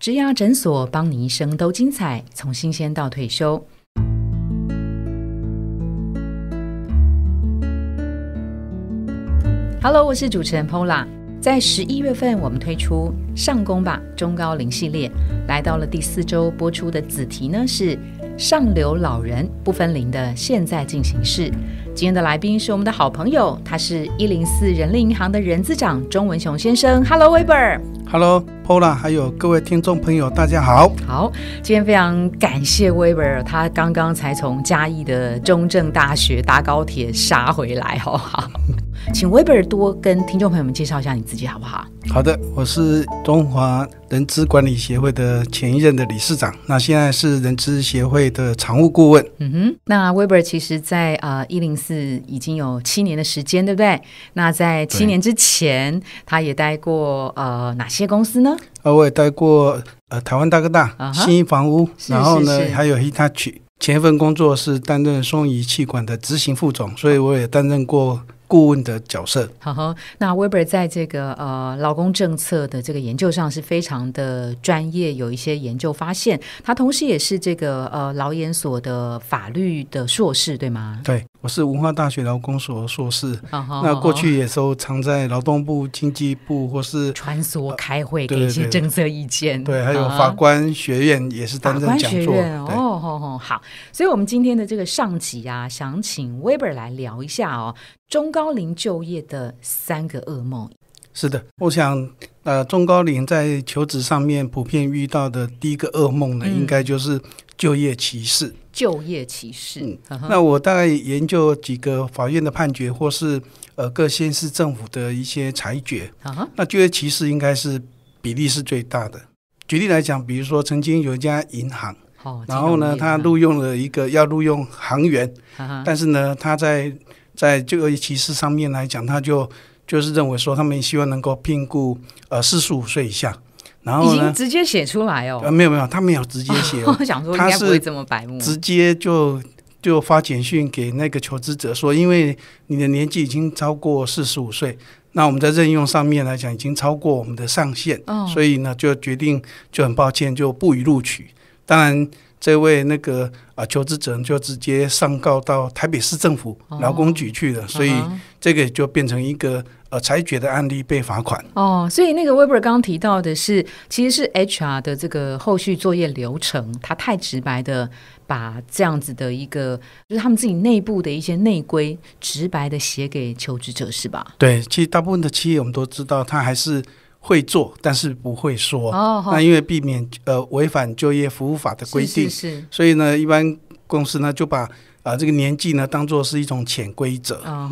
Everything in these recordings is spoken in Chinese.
植牙诊所帮你一生都精彩，从新鲜到退休。Hello，我是主持人 Pola。在十一月份，我们推出上工吧中高龄系列，来到了第四周播出的子题呢是。上流老人不分龄的现在进行式。今天的来宾是我们的好朋友，他是一零四人力银行的人资长钟文雄先生。Hello Weber，Hello p o l a 还有各位听众朋友，大家好。好，今天非常感谢 Weber，他刚刚才从嘉义的中正大学搭高铁杀回来，好好？请 Weber 多跟听众朋友们介绍一下你自己好不好？好的，我是中华人资管理协会的前一任的理事长，那现在是人资协会的常务顾问。嗯哼，那 Weber 其实在呃一零四已经有七年的时间，对不对？那在七年之前，他也待过呃哪些公司呢？呃，我也待过呃台湾大哥大、新房屋，然后呢还有 Hitachi。前一份工作是担任松仪气管的执行副总，所以我也担任过。顾问的角色。好好，那 Weber 在这个呃劳工政策的这个研究上是非常的专业，有一些研究发现。他同时也是这个呃劳研所的法律的硕士，对吗？对。我是文化大学劳工所硕士，那过去也收藏在劳动部、经济部，或是穿梭开会给一些政策意见。对，还有法官学院也是担任讲座。哦，好，所以，我们今天的这个上集啊，想请 Weber 来聊一下哦，中高龄就业的三个噩梦。是的，我想，呃，中高龄在求职上面普遍遇到的第一个噩梦呢，应该就是。就业歧视，就业歧视。嗯，那我大概研究几个法院的判决，或是呃各县市政府的一些裁决。啊那就业歧视应该是比例是最大的。举例来讲，比如说曾经有一家银行，然后呢，他录用了一个要录用行员，但是呢，他在在就业歧视上面来讲，他就就是认为说他们希望能够聘雇呃四十五岁以下。已经直接写出来哦。呃，没有没有，他没有直接写。我想说，他是直接就就发简讯给那个求职者说，因为你的年纪已经超过四十五岁，那我们在任用上面来讲已经超过我们的上限，所以呢就决定就很抱歉就不予录取。当然。这位那个啊，求职者就直接上告到台北市政府劳工局去了，所以这个就变成一个呃裁决的案例，被罚款。哦，所以那个 Weber 刚刚提到的是，其实是 HR 的这个后续作业流程，他太直白的把这样子的一个就是他们自己内部的一些内规直白的写给求职者，是吧？对，其实大部分的企业我们都知道，他还是。会做，但是不会说。哦，那因为避免呃违反就业服务法的规定，是是是。所以呢，一般公司呢就把啊这个年纪呢当做是一种潜规则。啊，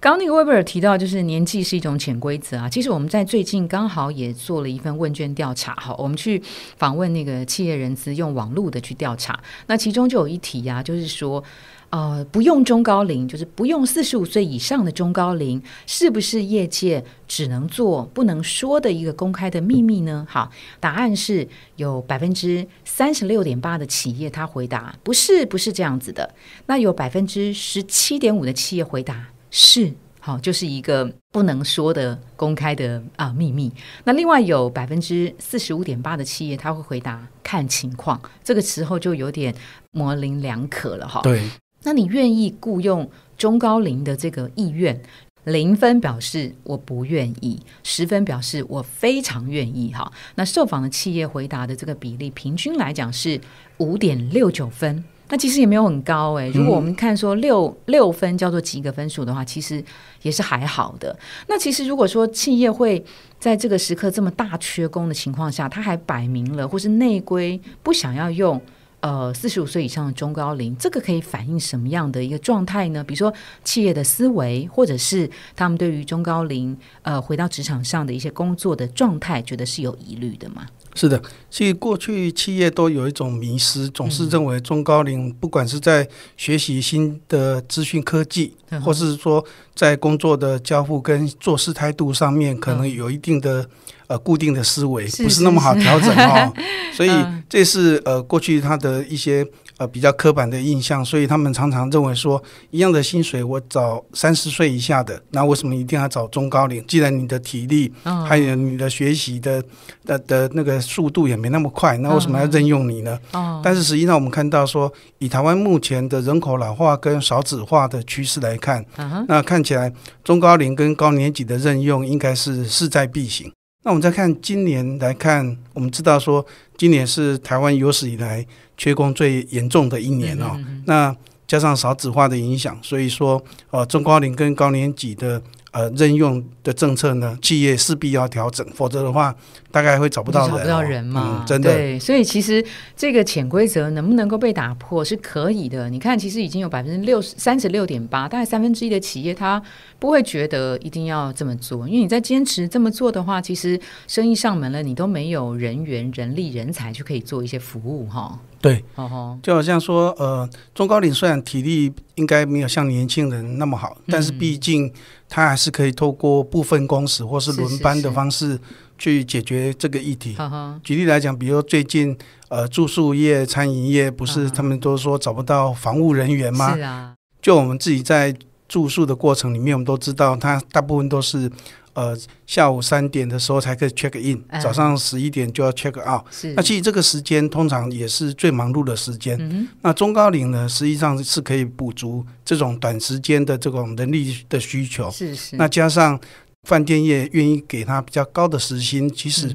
刚刚那个魏贝尔提到，就是年纪是一种潜规则啊。其实我们在最近刚好也做了一份问卷调查，哈，我们去访问那个企业人资，用网络的去调查。那其中就有一题呀，就是说。呃，不用中高龄，就是不用四十五岁以上的中高龄，是不是业界只能做不能说的一个公开的秘密呢？好，答案是有百分之三十六点八的企业，他回答不是，不是这样子的。那有百分之十七点五的企业回答是，好，就是一个不能说的公开的啊秘密。那另外有百分之四十五点八的企业，他会回答看情况，这个时候就有点模棱两可了哈。对。那你愿意雇佣中高龄的这个意愿，零分表示我不愿意，十分表示我非常愿意哈。那受访的企业回答的这个比例，平均来讲是五点六九分，那其实也没有很高诶，如果我们看说六六分叫做及格分数的话，其实也是还好的。那其实如果说企业会在这个时刻这么大缺工的情况下，他还摆明了或是内规不想要用。呃，四十五岁以上的中高龄，这个可以反映什么样的一个状态呢？比如说企业的思维，或者是他们对于中高龄呃回到职场上的一些工作的状态，觉得是有疑虑的吗？是的，所以过去企业都有一种迷失，总是认为中高龄不管是在学习新的资讯科技，或是说在工作的交互跟做事态度上面，可能有一定的呃固定的思维，不是那么好调整哦。所以这是呃过去他的一些。呃，比较刻板的印象，所以他们常常认为说，一样的薪水，我找三十岁以下的，那为什么一定要找中高龄？既然你的体力，还有你的学习的的的那个速度也没那么快，那为什么要任用你呢？但是实际上，我们看到说，以台湾目前的人口老化跟少子化的趋势来看，那看起来中高龄跟高年级的任用应该是势在必行。那我们再看今年来看，我们知道说今年是台湾有史以来缺工最严重的一年哦。那加上少子化的影响，所以说呃中高龄跟高年级的。呃，任用的政策呢，企业势必要调整，否则的话，大概会找不到人，找不到人嘛，真的。对，所以其实这个潜规则能不能够被打破，是可以的。你看，其实已经有百分之六十三十六点八，大概三分之一的企业，它不会觉得一定要这么做，因为你在坚持这么做的话，其实生意上门了，你都没有人员、人力、人才就可以做一些服务，哈。对，哦就好像说，呃，中高龄虽然体力应该没有像年轻人那么好，但是毕竟。他还是可以透过部分公司或是轮班的方式去解决这个议题。举例来讲，比如最近呃住宿业、餐饮业不是他们都说找不到防务人员吗？是啊，就我们自己在住宿的过程里面，我们都知道，他大部分都是。呃，下午三点的时候才可以 check in，早上十一点就要 check out。那其实这个时间通常也是最忙碌的时间。那中高龄呢，实际上是可以补足这种短时间的这种能力的需求。是是。那加上饭店业愿意给他比较高的时薪，其实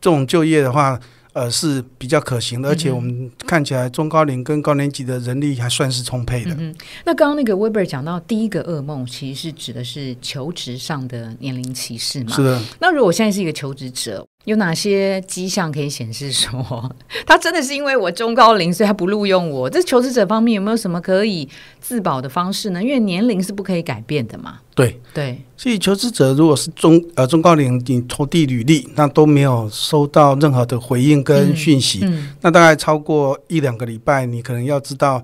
这种就业的话。呃，是比较可行的，而且我们看起来中高龄跟高年级的人力还算是充沛的。嗯，那刚刚那个 Weber 讲到第一个噩梦，其实是指的是求职上的年龄歧视嘛？是的。那如果现在是一个求职者。有哪些迹象可以显示说他真的是因为我中高龄，所以他不录用我？这求职者方面有没有什么可以自保的方式呢？因为年龄是不可以改变的嘛。对对，所以求职者如果是中呃中高龄，你投递履历，那都没有收到任何的回应跟讯息，那大概超过一两个礼拜，你可能要知道。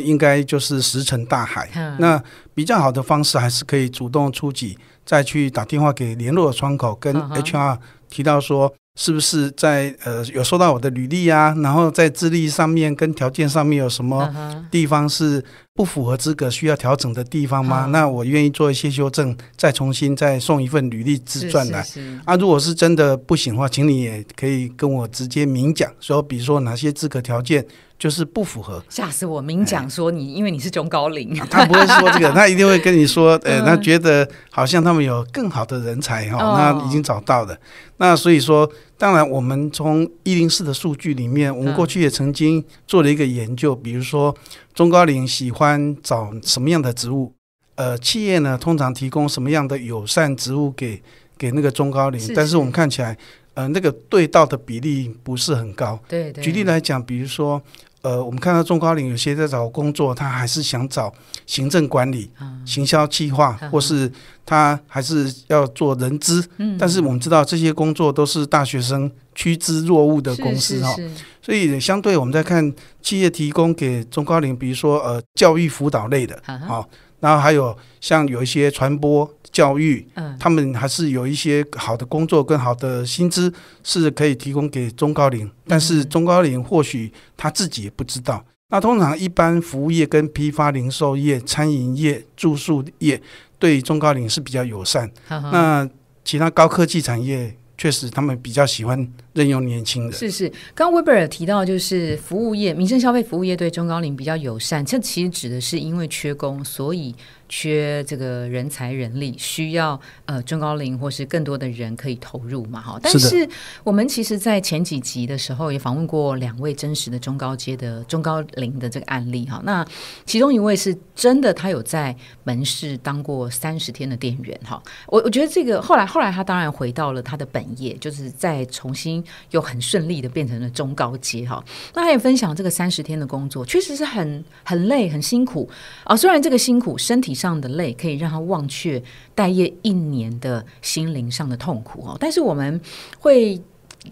应该就是石沉大海。那比较好的方式还是可以主动出击，再去打电话给联络窗口，跟 HR 提到说，是不是在呃有收到我的履历啊？然后在资历上面跟条件上面有什么地方是？不符合资格需要调整的地方吗？那我愿意做一些修正，再重新再送一份履历自传来。啊，如果是真的不行的话，请你也可以跟我直接明讲，说比如说哪些资格条件就是不符合。吓死我！明讲说你，因为你是中高龄，他不会说这个，他一定会跟你说，呃，他觉得好像他们有更好的人才哈，那已经找到了，那所以说。当然，我们从一零四的数据里面，我们过去也曾经做了一个研究，比如说中高龄喜欢找什么样的职务，呃，企业呢通常提供什么样的友善职务给给那个中高龄，但是我们看起来。呃，那个对到的比例不是很高。对，举例来讲，比如说，呃，我们看到中高龄有些在找工作，他还是想找行政管理、行销计划，或是他还是要做人资。嗯。但是我们知道这些工作都是大学生趋之若鹜的公司哈，所以相对我们在看企业提供给中高龄，比如说呃教育辅导类的，好，然后还有像有一些传播。教育，嗯，他们还是有一些好的工作跟好的薪资是可以提供给中高龄，但是中高龄或许他自己也不知道。那通常一般服务业跟批发零售业、餐饮业、住宿业对中高龄是比较友善，那其他高科技产业确实他们比较喜欢。任用年轻人是是，刚刚威贝尔提到，就是服务业、民生消费服务业对中高龄比较友善，这其实指的是因为缺工，所以缺这个人才、人力，需要呃中高龄或是更多的人可以投入嘛。哈，但是我们其实，在前几集的时候也访问过两位真实的中高阶的中高龄的这个案例哈。那其中一位是真的，他有在门市当过三十天的店员哈。我我觉得这个后来后来他当然回到了他的本业，就是再重新。又很顺利的变成了中高阶哈，那他也分享这个三十天的工作确实是很很累很辛苦啊，虽然这个辛苦身体上的累可以让他忘却待业一年的心灵上的痛苦哦，但是我们会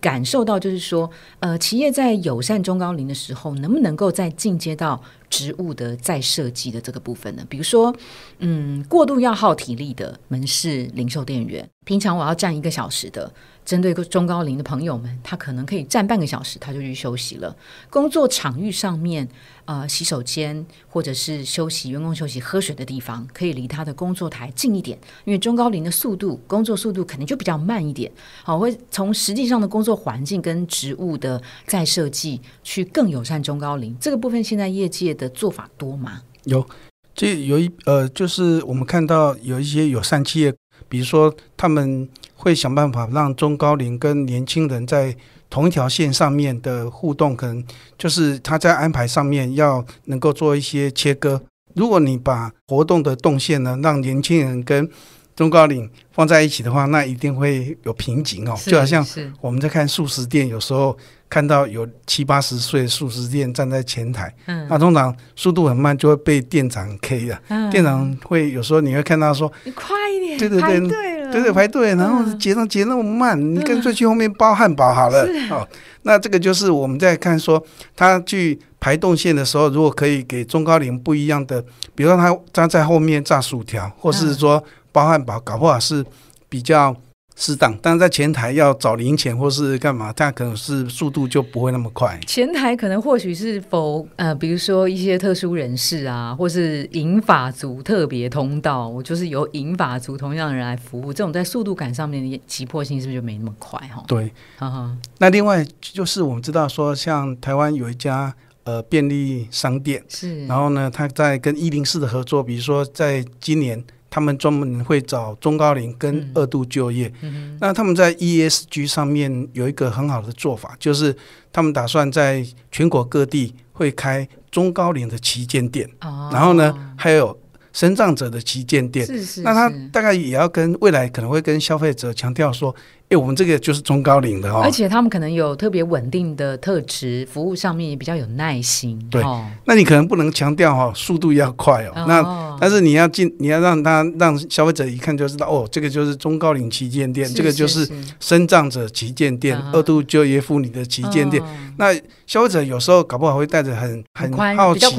感受到就是说，呃，企业在友善中高龄的时候，能不能够再进阶到职务的再设计的这个部分呢？比如说，嗯，过度要耗体力的门市零售店员，平常我要站一个小时的。针对中高龄的朋友们，他可能可以站半个小时，他就去休息了。工作场域上面，啊，洗手间或者是休息员工休息喝水的地方，可以离他的工作台近一点，因为中高龄的速度，工作速度可能就比较慢一点。好，会从实际上的工作环境跟植物的再设计，去更友善中高龄这个部分，现在业界的做法多吗？有，这有一呃，就是我们看到有一些友善企业，比如说他们。会想办法让中高龄跟年轻人在同一条线上面的互动，可能就是他在安排上面要能够做一些切割。如果你把活动的动线呢，让年轻人跟中高龄放在一起的话，那一定会有瓶颈哦。就好像我们在看素食店，有时候看到有七八十岁素食店站在前台，那通常速度很慢，就会被店长 K 的。店长会有时候你会看到说：“你快一点，对，对对对，排队，然后结账结那么慢，你干脆去后面包汉堡好了。哦，那这个就是我们在看说，他去排动线的时候，如果可以给中高龄不一样的，比如说他站在后面炸薯条，或是说包汉堡，搞不好是比较。适当，但是在前台要找零钱或是干嘛，它可能是速度就不会那么快。前台可能或许是否呃，比如说一些特殊人士啊，或是引法族特别通道，我就是由引法族同样的人来服务，这种在速度感上面的急迫性是不是就没那么快哈？对，哈哈。那另外就是我们知道说，像台湾有一家呃便利商店是，然后呢，它在跟一零四的合作，比如说在今年。他们专门会找中高龄跟二度就业，那他们在 ESG 上面有一个很好的做法，就是他们打算在全国各地会开中高龄的旗舰店，然后呢，还有生长者的旗舰店。是是，那他大概也要跟未来可能会跟消费者强调说。哎，我们这个就是中高龄的哦，而且他们可能有特别稳定的特质，服务上面也比较有耐心。对，那你可能不能强调哈，速度要快哦。那但是你要进，你要让他让消费者一看就知道，哦，这个就是中高龄旗舰店，这个就是生长者旗舰店，二度就业妇女的旗舰店。那消费者有时候搞不好会带着很很好奇，很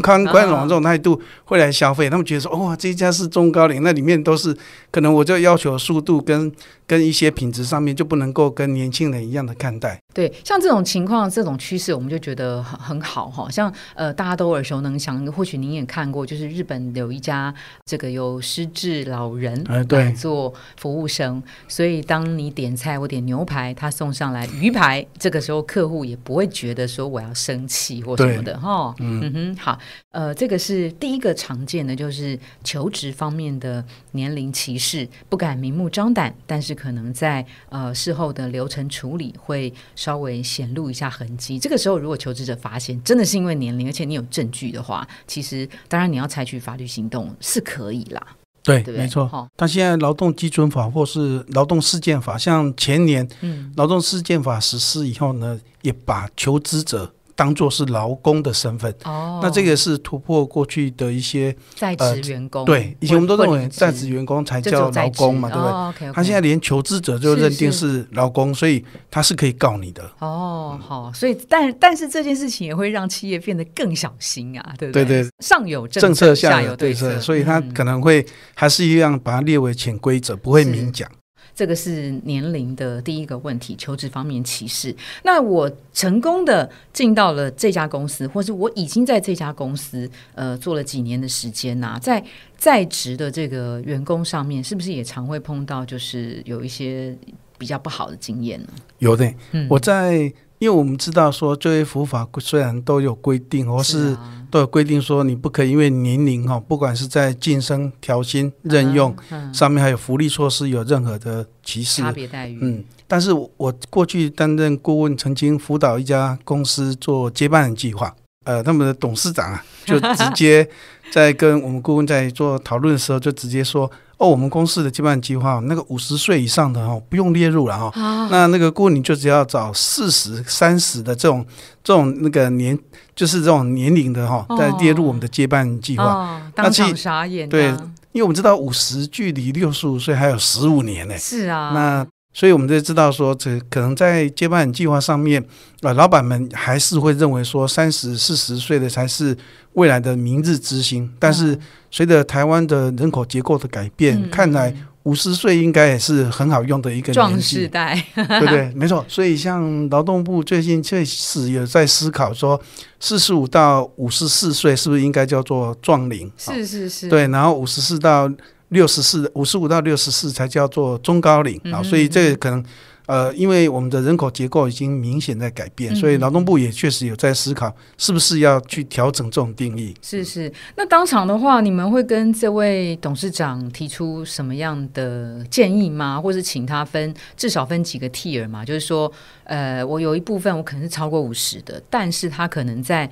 宽宽容这种态度会来消费，他们觉得说，哇，这家是中高龄，那里面都是可能我就要求速度跟。跟一些品质上面就不能够跟年轻人一样的看待。对，像这种情况、这种趋势，我们就觉得很很好哈。像呃，大家都耳熟能详，或许您也看过，就是日本有一家这个有失智老人来做服务生，所以当你点菜，我点牛排，他送上来鱼排，这个时候客户也不会觉得说我要生气或什么的哈。嗯哼，好，呃，这个是第一个常见的，就是求职方面的年龄歧视，不敢明目张胆，但是。可能在呃事后的流程处理会稍微显露一下痕迹。这个时候，如果求职者发现真的是因为年龄，而且你有证据的话，其实当然你要采取法律行动是可以啦。对，没错但现在劳动基准法或是劳动事件法，像前年嗯劳动事件法实施以后呢，也把求职者。当做是劳工的身份，哦，那这个是突破过去的一些在职员工对，以前我们都认为在职员工才叫劳工嘛，对不对？他现在连求职者就认定是劳工，所以他是可以告你的。哦，好，所以但但是这件事情也会让企业变得更小心啊，对不对？上有政策，下有对策，所以他可能会还是一样把它列为潜规则，不会明讲。这个是年龄的第一个问题，求职方面歧视。那我成功的进到了这家公司，或是我已经在这家公司呃做了几年的时间呐，在在职的这个员工上面，是不是也常会碰到就是有一些比较不好的经验呢？有的，我在。因为我们知道说，就业务法虽然都有规定，或是都有规定说，你不可以因为年龄哈，不管是在晋升、调薪、任用上面，还有福利措施有任何的歧视差别待遇。嗯，但是我过去担任顾问，曾经辅导一家公司做接班人计划，呃，他们的董事长啊，就直接在跟我们顾问在做讨论的时候，就直接说。哦，我们公司的接班计划，那个五十岁以上的哈不用列入了哈。那那个过你就只要找四十三十的这种这种那个年，就是这种年龄的哈，再列入我们的接班计划。当场傻眼。对，因为我们知道五十距离六十五岁还有十五年呢。是啊。那。所以我们就知道说，这可能在接班人计划上面，呃，老板们还是会认为说，三十四十岁的才是未来的明日之星。但是随着台湾的人口结构的改变，看来五十岁应该也是很好用的一个壮世代，对不对？没错。所以像劳动部最近确实有在思考说，四十五到五十四岁是不是应该叫做壮龄？是是是。对，然后五十四到。六十四，五十五到六十四才叫做中高龄啊，所以这个可能，呃，因为我们的人口结构已经明显在改变，所以劳动部也确实有在思考，是不是要去调整这种定义。是是，那当场的话，你们会跟这位董事长提出什么样的建议吗？或是请他分至少分几个 tier 嘛？就是说，呃，我有一部分我可能是超过五十的，但是他可能在。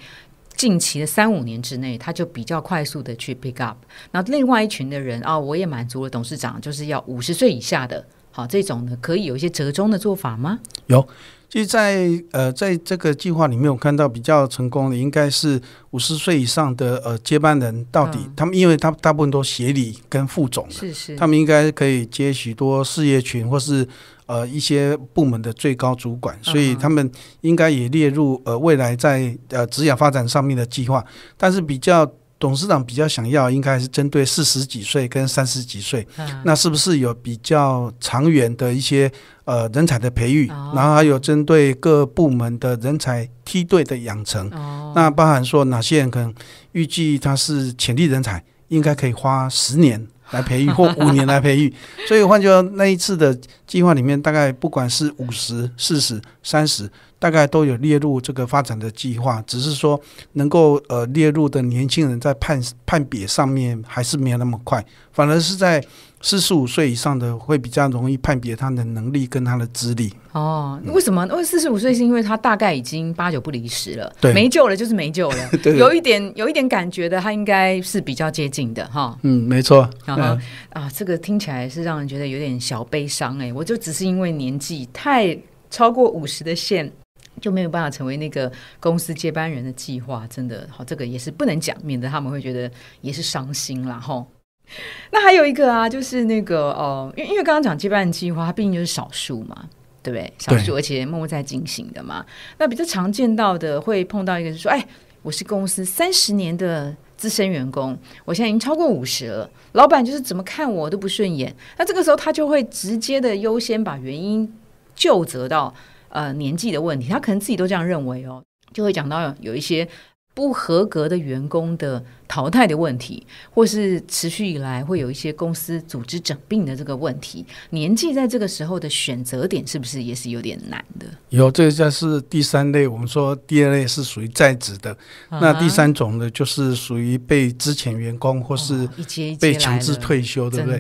近期的三五年之内，他就比较快速的去 pick up。那另外一群的人啊，我也满足了董事长，就是要五十岁以下的，好，这种呢可以有一些折中的做法吗？有。其实，在呃，在这个计划里面，我看到比较成功的应该是五十岁以上的呃接班人。到底他们，因为他大部分都协理跟副总，是是，他们应该可以接许多事业群或是呃一些部门的最高主管，所以他们应该也列入呃未来在呃职业发展上面的计划。但是比较。董事长比较想要，应该是针对四十几岁跟三十几岁，那是不是有比较长远的一些呃人才的培育？然后还有针对各部门的人才梯队的养成，那包含说哪些人可能预计他是潜力人才，应该可以花十年来培育 或五年来培育。所以换句话那一次的计划里面，大概不管是五十、四十、三十。大概都有列入这个发展的计划，只是说能够呃列入的年轻人在判判别上面还是没有那么快，反而是在四十五岁以上的会比较容易判别他的能力跟他的资历。哦，为什么？因为四十五岁是因为他大概已经八九不离十了，对，没救了就是没救了。对，有一点有一点感觉的，他应该是比较接近的哈。嗯，没错。然后啊，这个听起来是让人觉得有点小悲伤哎，我就只是因为年纪太超过五十的线。就没有办法成为那个公司接班人的计划，真的好，这个也是不能讲，免得他们会觉得也是伤心啦。吼，那还有一个啊，就是那个哦，因为因为刚刚讲接班人计划，它毕竟就是少数嘛，对不对？少数而且默默在进行的嘛。那比较常见到的会碰到一个，是说，哎，我是公司三十年的资深员工，我现在已经超过五十了，老板就是怎么看我都不顺眼。那这个时候他就会直接的优先把原因就责到。呃，年纪的问题，他可能自己都这样认为哦，就会讲到有一些不合格的员工的淘汰的问题，或是持续以来会有一些公司组织整病的这个问题。年纪在这个时候的选择点，是不是也是有点难的？有，这就是第三类。我们说第二类是属于在职的，那第三种呢，就是属于被之前员工或是被强制退休，对不对？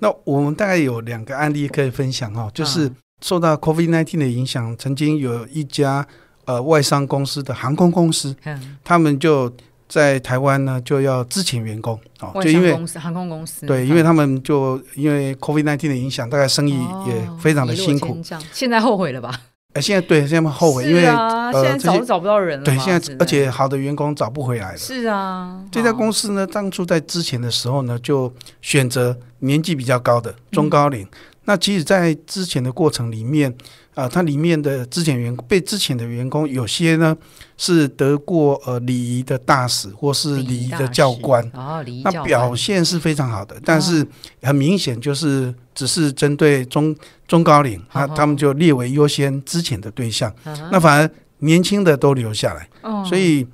那我们大概有两个案例可以分享哦，就是。受到 c o v i d nineteen 的影响，曾经有一家呃外商公司的航空公司，他们就在台湾呢就要支请员工啊，就因为航空公司，对，因为他们就因为 c o v i d nineteen 的影响，大概生意也非常的辛苦。现在后悔了吧？哎，现在对，现在后悔，因为现在找都找不到人了。对，现在而且好的员工找不回来了。是啊，这家公司呢，当初在之前的时候呢，就选择年纪比较高的中高龄。那其实，在之前的过程里面，啊，它里面的之前员工被之前的员工有些呢是得过呃礼仪的大使或是礼仪的教官，哦，教官，那表现是非常好的，但是很明显就是只是针对中中高龄，啊，他们就列为优先之前的对象，那反而年轻的都留下来，所以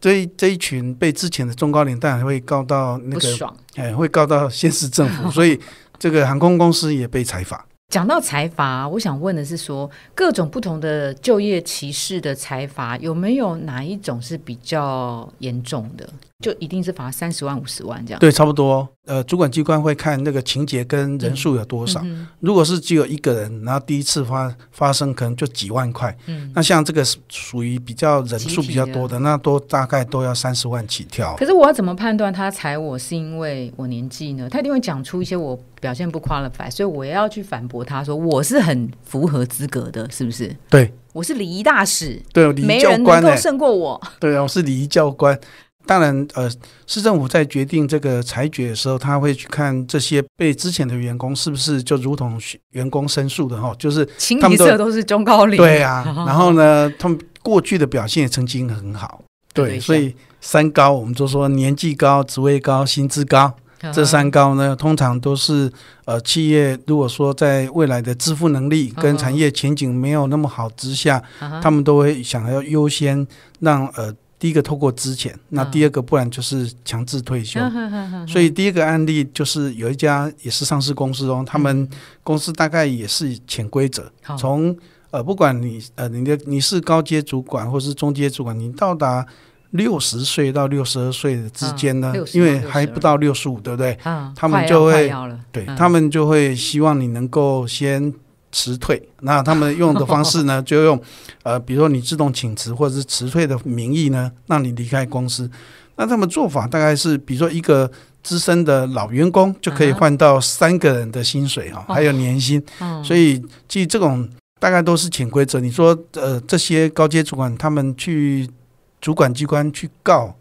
这这一群被之前的中高龄，当然会告到那个，哎，会告到县市政府，所以。这个航空公司也被裁罚。讲到裁罚，我想问的是，说各种不同的就业歧视的裁罚，有没有哪一种是比较严重的？就一定是罚三十万、五十万这样。对，差不多。呃，主管机关会看那个情节跟人数有多少。如果是只有一个人，然后第一次发发生可能就几万块。嗯，那像这个属于比较人数比较多的，那都大概都要三十万起跳。可是我要怎么判断他裁我是因为我年纪呢？他一定会讲出一些我表现不 q u a l i f 所以我要去反驳他说我是很符合资格的，是不是？对，我是礼仪大使。对，没人能够胜过我。对，我是礼仪教官。当然，呃，市政府在决定这个裁决的时候，他会去看这些被之前的员工是不是就如同员工申诉的哈，就是清一色都是中高龄，对啊。然后呢，他们过去的表现也曾经很好，对，所以三高，我们就说年纪高、职位高、薪资高，这三高呢，通常都是呃，企业如果说在未来的支付能力跟产业前景没有那么好之下，他们都会想要优先让呃。第一个透过资遣，那第二个不然就是强制退休。所以第一个案例就是有一家也是上市公司哦，他们公司大概也是潜规则，从呃不管你呃你的你是高阶主管或是中阶主管，你到达六十岁到六十二岁的之间呢，因为还不到六十五，对不对？他们就会对他们就会希望你能够先。辞退，那他们用的方式呢，就用呃，比如说你自动请辞或者是辞退的名义呢，让你离开公司。那他们做法大概是，比如说一个资深的老员工就可以换到三个人的薪水啊，还有年薪。所以，基于这种大概都是潜规则。你说，呃，这些高阶主管他们去主管机关去告。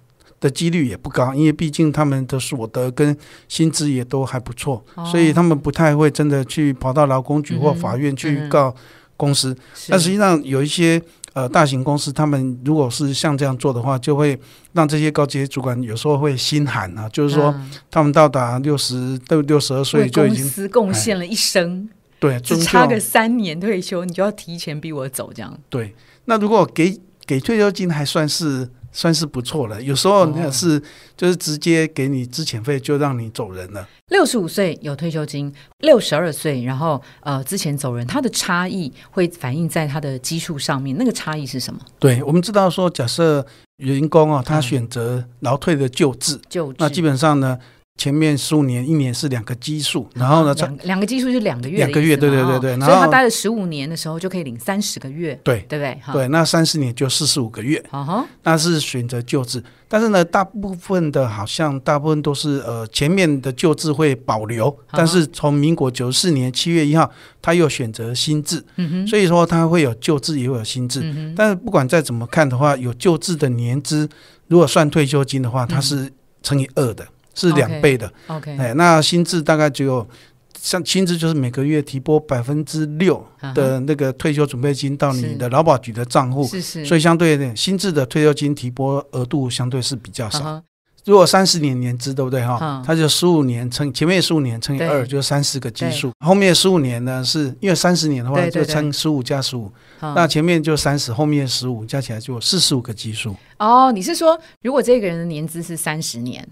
的几率也不高，因为毕竟他们的所得跟薪资也都还不错，所以他们不太会真的去跑到劳工局或法院去告公司。但实际上有一些呃大型公司，他们如果是像这样做的话，就会让这些高级主管有时候会心寒啊，就是说他们到达六十到六十二岁就已经公司贡献了一生，对，就差个三年退休，你就要提前逼我走这样。对，那如果给给退休金还算是。算是不错了。有时候那是就是直接给你之前费就让你走人了。六十五岁有退休金，六十二岁然后呃之前走人，它的差异会反映在它的基数上面。那个差异是什么？对我们知道说，假设员工啊他选择劳退的救治，救那基本上呢。前面十五年，一年是两个基数，然后呢，两两个基数是两个月，两个月，对对对对。所以他待了十五年的时候，就可以领三十个月，对对不对？对，那三十年就四十五个月。啊哈，那是选择救治，但是呢，大部分的，好像大部分都是呃，前面的救治会保留，但是从民国九十四年七月一号，他又选择新制，所以说他会有救治，也会有新制，但是不管再怎么看的话，有救治的年资，如果算退休金的话，它是乘以二的。是两倍的，哎，那薪资大概只有，像薪资就是每个月提拨百分之六的那个退休准备金到你的劳保局的账户，是是。所以相对薪资的退休金提拨额度相对是比较少。如果三十年年资，对不对哈？它就十五年乘前面十五年乘以二，就是三十个基数。后面十五年呢，是因为三十年的话就乘十五加十五，那前面就三十，后面十五加起来就四十五个基数。哦，你是说如果这个人的年资是三十年？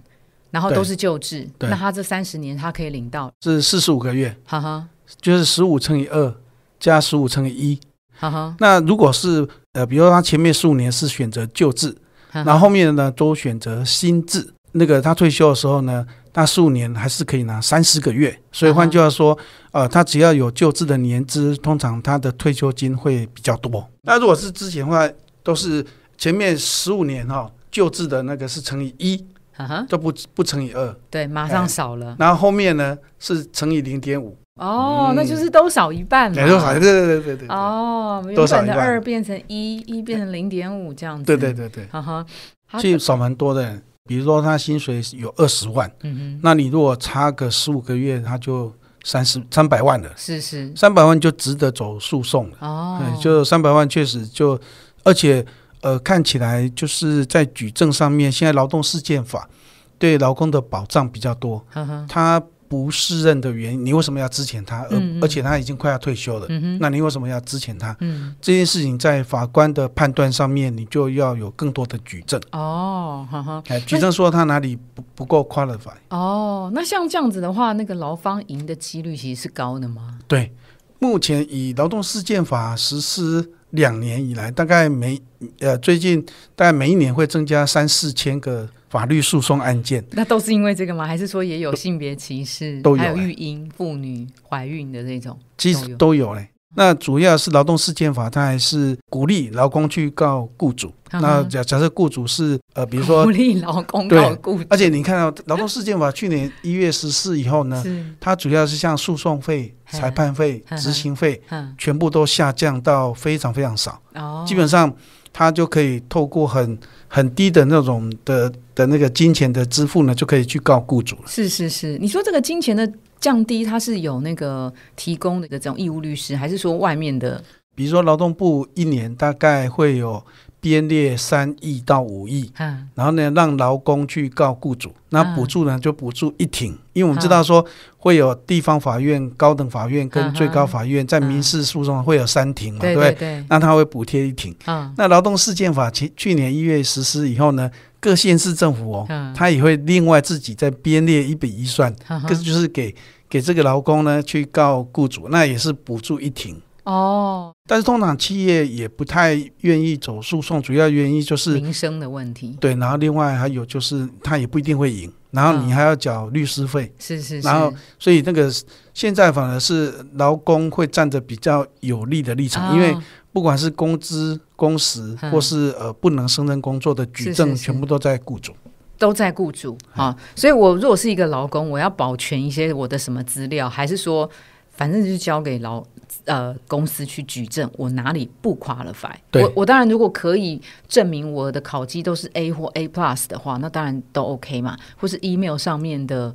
然后都是旧制，那他这三十年他可以领到是四十五个月，哈哈，就是十五乘以二加十五乘以一，哈哈。那如果是呃，比如说他前面十五年是选择旧制，然后面呢都选择新制，那个他退休的时候呢，那十五年还是可以拿三十个月。所以换句话说，呃，他只要有旧制的年资，通常他的退休金会比较多。那如果是之前的话，都是前面十五年哈旧制的那个是乘以一。都不不乘以二，对，马上少了。然后后面呢是乘以零点五。哦，那就是都少一半嘛。都少，对对对对对。哦，原本的二变成一，一变成零点五这样子。对对对对。哈哈。最少蛮多的，比如说他薪水有二十万，嗯嗯，那你如果差个十五个月，他就三十三百万了。是是。三百万就值得走诉讼了。哦。就三百万确实就，而且。呃，看起来就是在举证上面，现在劳动事件法对劳工的保障比较多。他不适任的原因，你为什么要支遣他？嗯，而且他已经快要退休了。嗯那你为什么要支遣他？嗯，这件事情在法官的判断上面，你就要有更多的举证。哦，哈哈，举证说他哪里不不够 qualified。哦，那像这样子的话，那个劳方赢的几率其实是高的吗？对，目前以劳动事件法实施。两年以来，大概每呃最近大概每一年会增加三四千个法律诉讼案件。那都是因为这个吗？还是说也有性别歧视？都有，还有育婴妇女怀孕的那种，其实都有嘞。那主要是劳动事件法，它还是鼓励劳工去告雇主。那假假设雇主是呃，比如说 鼓励劳工告雇，而且你看到劳动事件法去年一月十四以后呢，它主要是像诉讼费、裁判费、执行费，全部都下降到非常非常少。哦，基本上它就可以透过很很低的那种的的那个金钱的支付呢，就可以去告雇主了。是是是，你说这个金钱的。降低，他是有那个提供的个这种义务律师，还是说外面的？比如说劳动部一年大概会有。编列三亿到五亿，嗯，然后呢，让劳工去告雇主，那补助呢就补助一庭，因为我们知道说会有地方法院、高等法院跟最高法院在民事诉讼会有三庭嘛，对对对，那他会补贴一庭。那劳动事件法去去年一月实施以后呢，各县市政府哦，他也会另外自己再编列一比一算，就是给给这个劳工呢去告雇主，那也是补助一庭。哦。但是通常企业也不太愿意走诉讼，主要原因就是民生的问题。对，然后另外还有就是他也不一定会赢，然后你还要缴律师费。是是是。然后所以那个现在反而是劳工会站着比较有利的立场，因为不管是工资、工时，或是呃不能胜任工作的举证，全部都在雇主。都在雇主啊，所以我如果是一个劳工，我要保全一些我的什么资料，还是说反正就交给劳？呃，公司去举证我哪里不 q u a l i f y 我我当然，如果可以证明我的考绩都是 A 或 A plus 的话，那当然都 OK 嘛。或是 email 上面的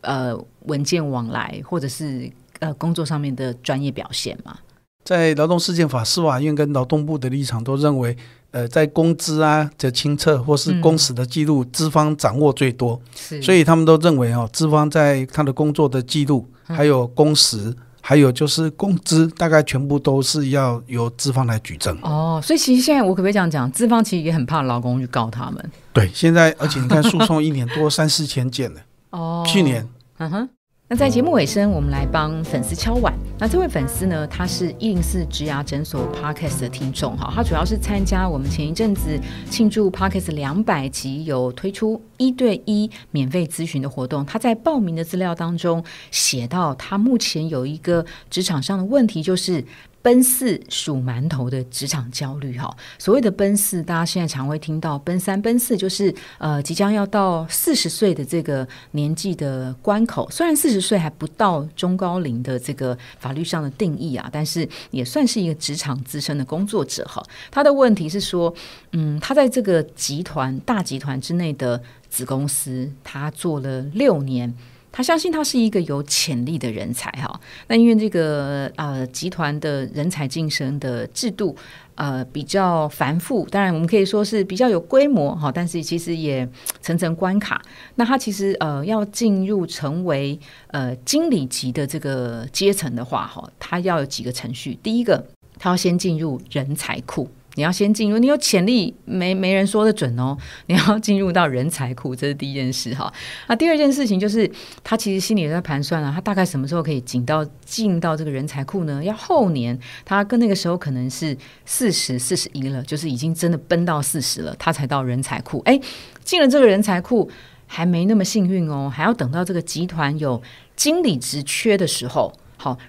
呃文件往来，或者是呃工作上面的专业表现嘛。在劳动事件法司法院跟劳动部的立场都认为，呃，在工资啊的清册或是工时的记录，资方掌握最多，所以他们都认为哦，资方在他的工作的记录还有工时。还有就是工资，大概全部都是要由资方来举证。哦，所以其实现在我可不可以这样讲？资方其实也很怕劳工去告他们。对，现在而且你看，诉讼一年多三四千件了。哦。去年。嗯哼。那在节目尾声，我们来帮粉丝敲碗。那这位粉丝呢，他是一零四植牙诊所 Podcast 的听众哈，他主要是参加我们前一阵子庆祝 Podcast 两百集，有推出一对一免费咨询的活动。他在报名的资料当中写到，他目前有一个职场上的问题，就是。奔四数馒头的职场焦虑哈，所谓的奔四，大家现在常会听到奔三、奔四，就是呃即将要到四十岁的这个年纪的关口。虽然四十岁还不到中高龄的这个法律上的定义啊，但是也算是一个职场资深的工作者哈。他的问题是说，嗯，他在这个集团大集团之内的子公司，他做了六年。他相信他是一个有潜力的人才哈。那因为这个呃集团的人才晋升的制度呃比较繁复，当然我们可以说是比较有规模哈，但是其实也层层关卡。那他其实呃要进入成为呃经理级的这个阶层的话哈，他要有几个程序。第一个，他要先进入人才库。你要先进入，你有潜力没？没人说得准哦。你要进入到人才库，这是第一件事哈。那第二件事情就是，他其实心里在盘算啊，他大概什么时候可以进到进到这个人才库呢？要后年，他跟那个时候可能是四十四十一了，就是已经真的奔到四十了，他才到人才库。哎，进了这个人才库还没那么幸运哦，还要等到这个集团有经理职缺的时候。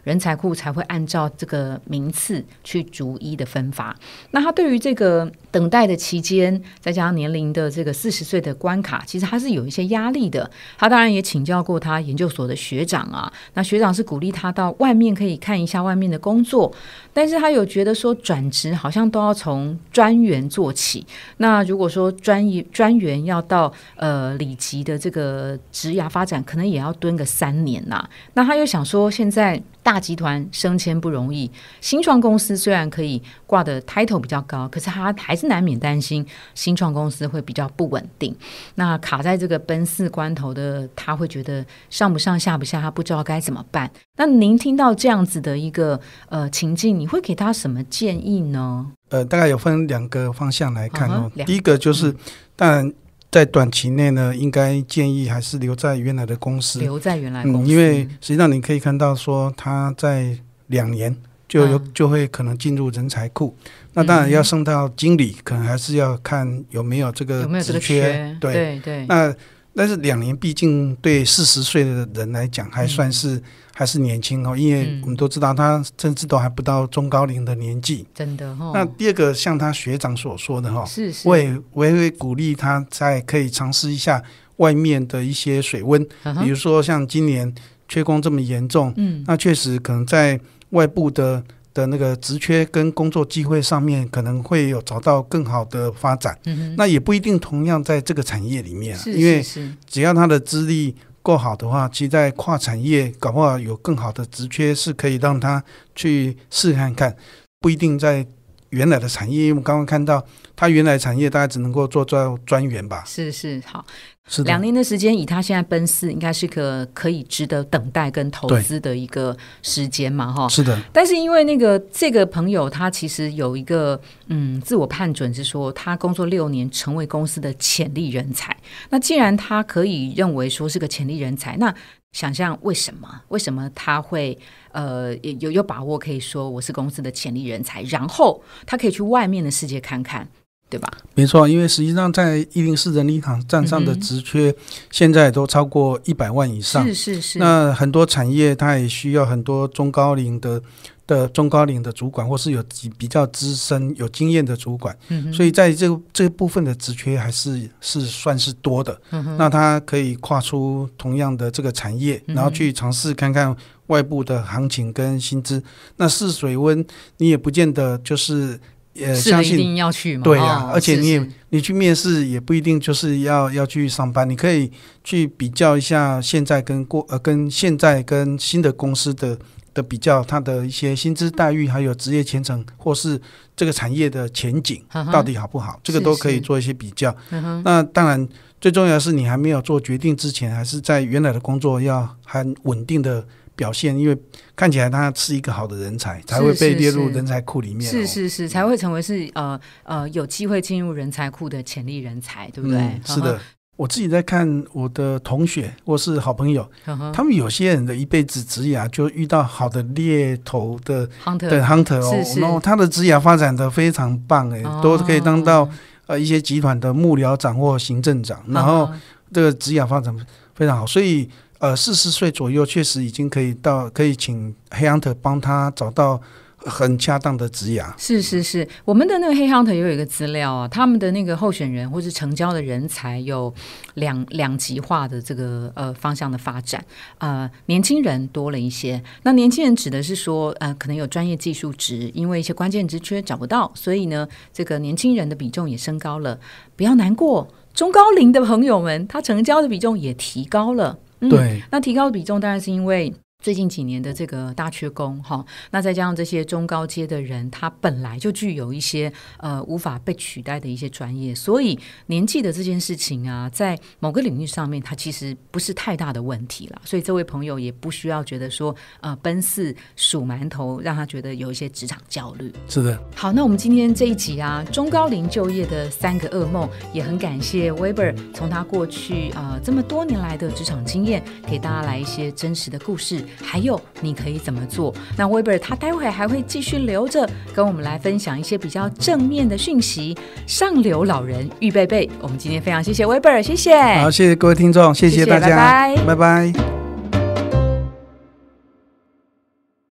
人才库才会按照这个名次去逐一的分发。那他对于这个等待的期间，再加上年龄的这个四十岁的关卡，其实他是有一些压力的。他当然也请教过他研究所的学长啊，那学长是鼓励他到外面可以看一下外面的工作，但是他有觉得说转职好像都要从专员做起。那如果说专业专员要到呃里级的这个职涯发展，可能也要蹲个三年呐。那他又想说现在。大集团升迁不容易，新创公司虽然可以挂的 title 比较高，可是他还是难免担心新创公司会比较不稳定。那卡在这个奔四关头的，他会觉得上不上下不下，他不知道该怎么办。那您听到这样子的一个呃情境，你会给他什么建议呢？呃，大概有分两个方向来看哦。第一个就是，但在短期内呢，应该建议还是留在原来的公司，留在原来公司。因为实际上你可以看到，说他在两年就有就会可能进入人才库，那当然要升到经理，可能还是要看有没有这个有有缺。对对对，那。但是两年毕竟对四十岁的人来讲还算是还是年轻哦，因为我们都知道他甚至都还不到中高龄的年纪，真的哈。那第二个像他学长所说的哈，我也我也会鼓励他再可以尝试一下外面的一些水温，比如说像今年缺工这么严重，嗯，那确实可能在外部的。的那个职缺跟工作机会上面可能会有找到更好的发展，那也不一定同样在这个产业里面，因为只要他的资历够好的话，其在跨产业搞不好有更好的职缺是可以让他去试看看，不一定在原来的产业。我们刚刚看到他原来产业大概只能够做专专员吧？是是好。是两年的时间，以他现在奔四，应该是个可以值得等待跟投资的一个时间嘛？哈，是的。但是因为那个这个朋友，他其实有一个嗯自我判准是说，他工作六年成为公司的潜力人才。那既然他可以认为说是个潜力人才，那想象为什么？为什么他会呃有有把握可以说我是公司的潜力人才？然后他可以去外面的世界看看。对吧？没错，因为实际上，在一零四人力行站上的职缺，现在都超过一百万以上。是是是。那很多产业，它也需要很多中高龄的的中高龄的主管，或是有比较资深、有经验的主管。嗯。所以，在这个这部分的职缺，还是是算是多的。嗯那他可以跨出同样的这个产业，然后去尝试看看外部的行情跟薪资。那试水温，你也不见得就是。呃，相信一定要去对呀，而且你也，你去面试也不一定就是要要去上班，你可以去比较一下现在跟过呃跟现在跟新的公司的的比较，它的一些薪资待遇，还有职业前程，或是这个产业的前景到底好不好，这个都可以做一些比较。那当然，最重要的是你还没有做决定之前，还是在原来的工作要很稳定的。表现，因为看起来他是一个好的人才，才会被列入人才库里面。是是是，才会成为是呃呃有机会进入人才库的潜力人才，对不对？是的，我自己在看我的同学或是好朋友，他们有些人的一辈子职涯就遇到好的猎头的的 hunter 哦，那他的职业发展的非常棒诶，都可以当到呃一些集团的幕僚长或行政长，然后这个职业发展非常好，所以。呃，四十岁左右确实已经可以到，可以请黑 hunter 帮他找到很恰当的职涯。是是是，我们的那个黑 hunter 也有一个资料啊，他们的那个候选人或是成交的人才有两两极化的这个呃方向的发展。呃，年轻人多了一些，那年轻人指的是说，呃，可能有专业技术职，因为一些关键职缺找不到，所以呢，这个年轻人的比重也升高了。不要难过，中高龄的朋友们，他成交的比重也提高了。嗯，那提高比重当然是因为。最近几年的这个大缺工，哈，那再加上这些中高阶的人，他本来就具有一些呃无法被取代的一些专业，所以年纪的这件事情啊，在某个领域上面，他其实不是太大的问题了。所以这位朋友也不需要觉得说呃奔四数馒头，让他觉得有一些职场焦虑，是的。好，那我们今天这一集啊，中高龄就业的三个噩梦，也很感谢 Weber 从他过去啊这么多年来的职场经验，给大家来一些真实的故事。还有你可以怎么做？那 Weber 他待会还会继续留着跟我们来分享一些比较正面的讯息。上流老人预备备，我们今天非常谢谢 Weber，谢谢。好，谢谢各位听众，谢谢大家，拜拜。